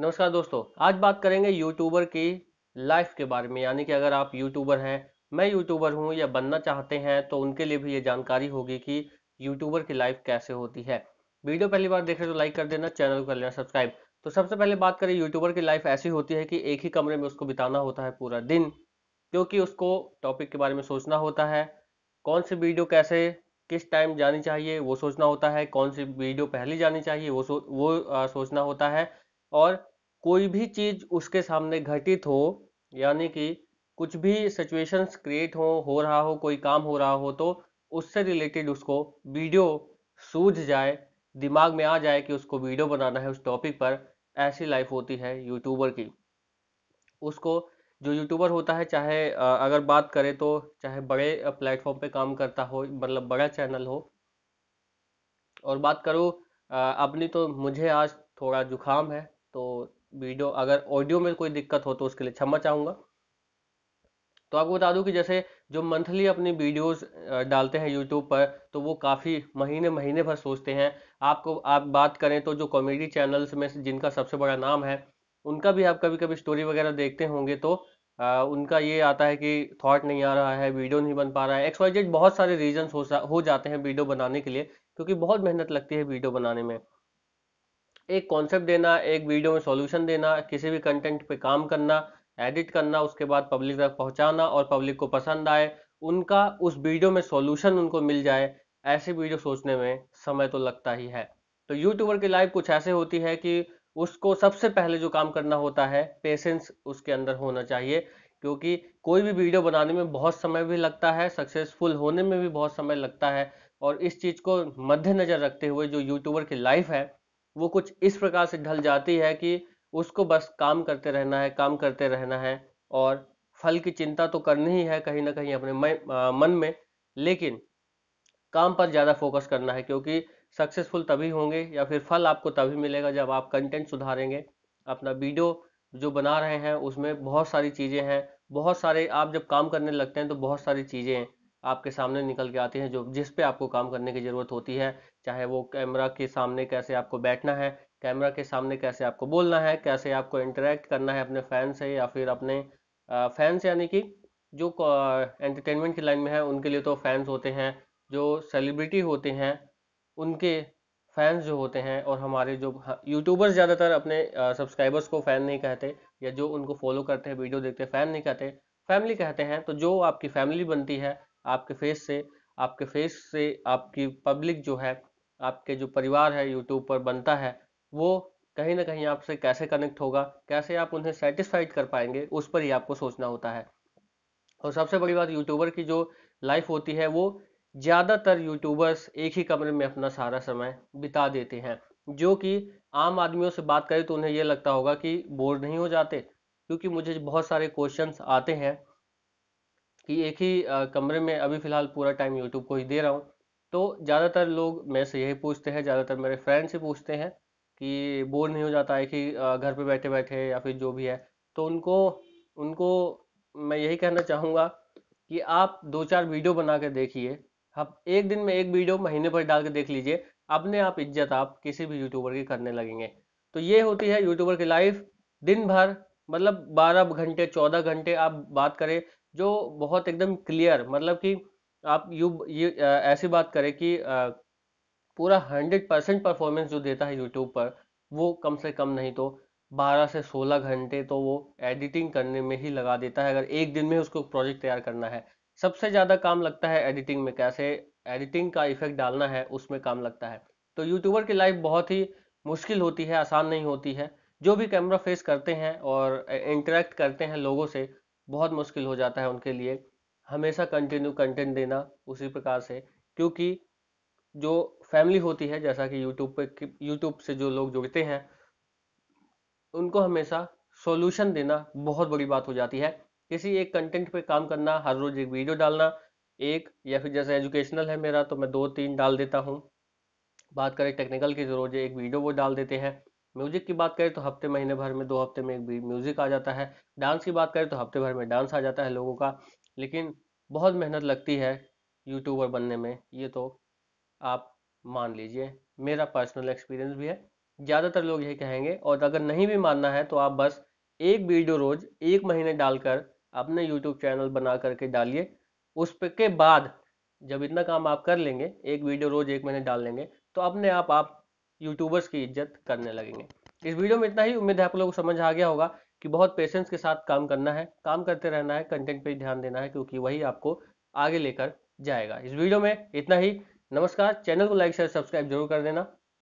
नमस्कार दोस्तों आज बात करेंगे यूट्यूबर की लाइफ के बारे में यानी कि अगर आप यूट्यूबर हैं मैं यूट्यूबर हूं या बनना चाहते हैं तो उनके लिए भी ये जानकारी होगी कि यूट्यूबर की लाइफ कैसे होती है वीडियो पहली बार देख रहे तो लाइक कर देना चैनल को कर लेना सब्सक्राइब तो सबसे पहले बात करें यूट्यूबर की लाइफ ऐसी होती है कि एक ही कमरे में उसको बिताना होता है पूरा दिन क्योंकि उसको टॉपिक के बारे में सोचना होता है कौन सी वीडियो कैसे किस टाइम जानी चाहिए वो सोचना होता है कौन सी वीडियो पहले जानी चाहिए वो सो, वो आ, सोचना होता है और कोई भी चीज़ उसके सामने घटित हो यानी कि कुछ भी सिचुएशंस क्रिएट हो हो रहा हो कोई काम हो रहा हो तो उससे रिलेटेड उसको वीडियो सूझ जाए दिमाग में आ जाए कि उसको वीडियो बनाना है उस टॉपिक पर ऐसी लाइफ होती है यूट्यूबर की उसको जो यूट्यूबर होता है चाहे अगर बात करें तो चाहे बड़े प्लेटफॉर्म पे काम करता हो मतलब बड़ा चैनल हो और बात करूँ अपनी तो मुझे आज थोड़ा जुकाम है तो वीडियो अगर ऑडियो में कोई दिक्कत हो तो उसके लिए क्षमा चाहूँगा तो आपको बता दूं कि जैसे जो मंथली अपनी वीडियोस डालते हैं यूट्यूब पर तो वो काफ़ी महीने महीने भर सोचते हैं आपको आप बात करें तो जो कॉमेडी चैनल्स में जिनका सबसे बड़ा नाम है उनका भी आप कभी कभी स्टोरी वगैरह देखते होंगे तो आ, उनका ये आता है कि थॉट नहीं आ रहा है वीडियो नहीं बन पा रहा है एक्स वाई जेड बहुत सारे रीजन्स हो, हो जाते हैं वीडियो बनाने के लिए क्योंकि बहुत मेहनत लगती है वीडियो बनाने में एक कॉन्सेप्ट देना एक वीडियो में सॉल्यूशन देना किसी भी कंटेंट पे काम करना एडिट करना उसके बाद पब्लिक तक पहुंचाना और पब्लिक को पसंद आए उनका उस वीडियो में सॉल्यूशन उनको मिल जाए ऐसे वीडियो सोचने में समय तो लगता ही है तो यूट्यूबर की लाइफ कुछ ऐसे होती है कि उसको सबसे पहले जो काम करना होता है पेशेंस उसके अंदर होना चाहिए क्योंकि कोई भी वीडियो बनाने में बहुत समय भी लगता है सक्सेसफुल होने में भी बहुत समय लगता है और इस चीज़ को मद्देनज़र रखते हुए जो यूट्यूबर की लाइफ है वो कुछ इस प्रकार से ढल जाती है कि उसको बस काम करते रहना है काम करते रहना है और फल की चिंता तो करनी ही है कहीं ना कहीं अपने मन में लेकिन काम पर ज़्यादा फोकस करना है क्योंकि सक्सेसफुल तभी होंगे या फिर फल आपको तभी मिलेगा जब आप कंटेंट सुधारेंगे अपना वीडियो जो बना रहे हैं उसमें बहुत सारी चीज़ें हैं बहुत सारे आप जब काम करने लगते हैं तो बहुत सारी चीज़ें हैं आपके सामने निकल के आते हैं जो जिस पे आपको काम करने की ज़रूरत होती है चाहे वो कैमरा के सामने कैसे आपको बैठना है कैमरा के सामने कैसे आपको बोलना है कैसे आपको इंटरेक्ट करना है अपने फैन से या फिर अपने फैंस यानी कि जो एंटरटेनमेंट की लाइन में है उनके लिए तो फैंस होते हैं जो सेलिब्रिटी होते हैं उनके फैंस जो होते हैं और हमारे जो यूट्यूबर्स ज़्यादातर अपने सब्सक्राइबर्स को फ़ैन नहीं कहते या जो उनको फॉलो करते हैं वीडियो देखते हैं फ़ैन नहीं कहते फैमिली कहते हैं तो जो आपकी फैमिली बनती है आपके फेस से आपके फेस से आपकी पब्लिक जो है आपके जो परिवार है यूट्यूब पर बनता है वो कहीं ना कहीं आपसे कैसे कनेक्ट होगा कैसे आप उन्हें सेटिस्फाइड कर पाएंगे उस पर ही आपको सोचना होता है और सबसे बड़ी बात यूट्यूबर की जो लाइफ होती है वो ज़्यादातर यूट्यूबर्स एक ही कमरे में अपना सारा समय बिता देते हैं जो कि आम आदमियों से बात करें तो उन्हें ये लगता होगा कि बोर नहीं हो जाते क्योंकि मुझे बहुत सारे क्वेश्चंस आते हैं कि एक ही कमरे में अभी फ़िलहाल पूरा टाइम यूट्यूब को ही दे रहा हूँ तो ज़्यादातर लोग मैं से यही पूछते हैं ज़्यादातर मेरे फ्रेंड से पूछते हैं कि बोर नहीं हो जाता है कि घर पे बैठे बैठे या फिर जो भी है तो उनको उनको मैं यही कहना चाहूँगा कि आप दो चार वीडियो बना के देखिए आप एक दिन में एक वीडियो महीने भर डाल के देख लीजिए अपने आप इज्जत आप किसी भी यूट्यूबर की करने लगेंगे तो ये होती है यूट्यूबर की लाइफ दिन भर मतलब 12 घंटे 14 घंटे आप बात करें जो बहुत एकदम क्लियर मतलब कि आप यू ये ऐसी बात करें कि पूरा हंड्रेड परसेंट परफॉर्मेंस जो देता है यूट्यूब पर वो कम से कम नहीं तो बारह से सोलह घंटे तो वो एडिटिंग करने में ही लगा देता है अगर एक दिन में उसको प्रोजेक्ट तैयार करना है सबसे ज़्यादा काम लगता है एडिटिंग में कैसे एडिटिंग का इफेक्ट डालना है उसमें काम लगता है तो यूट्यूबर की लाइफ बहुत ही मुश्किल होती है आसान नहीं होती है जो भी कैमरा फेस करते हैं और इंटरेक्ट करते हैं लोगों से बहुत मुश्किल हो जाता है उनके लिए हमेशा कंटिन्यू कंटेंट देना उसी प्रकार से क्योंकि जो फैमिली होती है जैसा कि यूट्यूब पे यूट्यूब से जो लोग जुड़ते हैं उनको हमेशा सॉल्यूशन देना बहुत बड़ी बात हो जाती है किसी एक कंटेंट पे काम करना हर रोज एक वीडियो डालना एक या फिर जैसे एजुकेशनल है मेरा तो मैं दो तीन डाल देता हूँ बात करें टेक्निकल की तो रोज एक वीडियो वो डाल देते हैं म्यूजिक की बात करें तो हफ्ते महीने भर में दो हफ्ते में एक भी म्यूजिक आ जाता है डांस की बात करें तो हफ्ते भर में डांस आ जाता है लोगों का लेकिन बहुत मेहनत लगती है यूट्यूबर बनने में ये तो आप मान लीजिए मेरा पर्सनल एक्सपीरियंस भी है ज़्यादातर लोग यही कहेंगे और अगर नहीं भी मानना है तो आप बस एक वीडियो रोज एक महीने डालकर अपने यूट्यूब चैनल बना करके डालिए उस के बाद जब इतना काम आप कर लेंगे एक वीडियो रोज एक महीने डाल लेंगे तो अपने आप आप यूट्यूबर्स की इज्जत करने लगेंगे इस वीडियो में इतना ही उम्मीद है आप लोगों को समझ आ गया होगा कि बहुत पेशेंस के साथ काम करना है काम करते रहना है कंटेंट पर ध्यान देना है क्योंकि वही आपको आगे लेकर जाएगा इस वीडियो में इतना ही नमस्कार चैनल को लाइक शेयर सब्सक्राइब जरूर कर देना